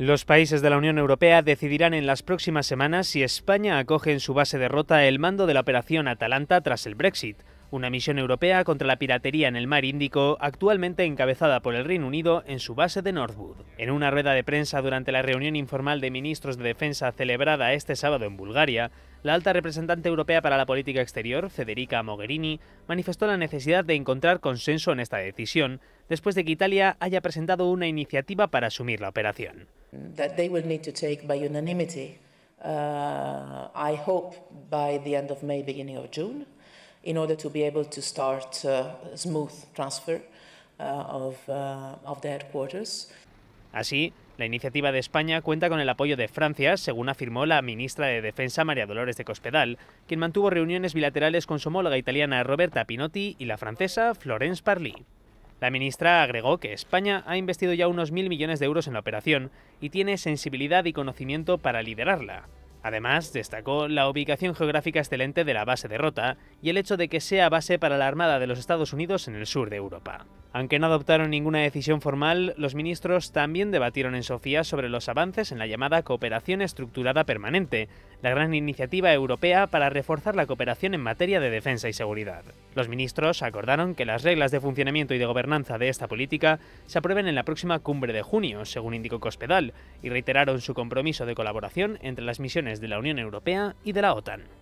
Los países de la Unión Europea decidirán en las próximas semanas si España acoge en su base de rota el mando de la operación Atalanta tras el Brexit, una misión europea contra la piratería en el mar Índico, actualmente encabezada por el Reino Unido en su base de Northwood. En una rueda de prensa durante la reunión informal de ministros de defensa celebrada este sábado en Bulgaria, la alta representante europea para la política exterior, Federica Mogherini, manifestó la necesidad de encontrar consenso en esta decisión, después de que Italia haya presentado una iniciativa para asumir la operación that they will need to take by unanimity, uh, I hope, by the end of May, beginning of June, in order to be able Así, la iniciativa de España cuenta con el apoyo de Francia, según afirmó la ministra de Defensa María Dolores de Cospedal, quien mantuvo reuniones bilaterales con su homóloga italiana Roberta Pinotti y la francesa Florence Parly. La ministra agregó que España ha investido ya unos mil millones de euros en la operación y tiene sensibilidad y conocimiento para liderarla. Además, destacó la ubicación geográfica excelente de la base de Rota y el hecho de que sea base para la Armada de los Estados Unidos en el sur de Europa. Aunque no adoptaron ninguna decisión formal, los ministros también debatieron en Sofía sobre los avances en la llamada cooperación estructurada permanente, la gran iniciativa europea para reforzar la cooperación en materia de defensa y seguridad. Los ministros acordaron que las reglas de funcionamiento y de gobernanza de esta política se aprueben en la próxima cumbre de junio, según indicó Cospedal, y reiteraron su compromiso de colaboración entre las misiones de la Unión Europea y de la OTAN.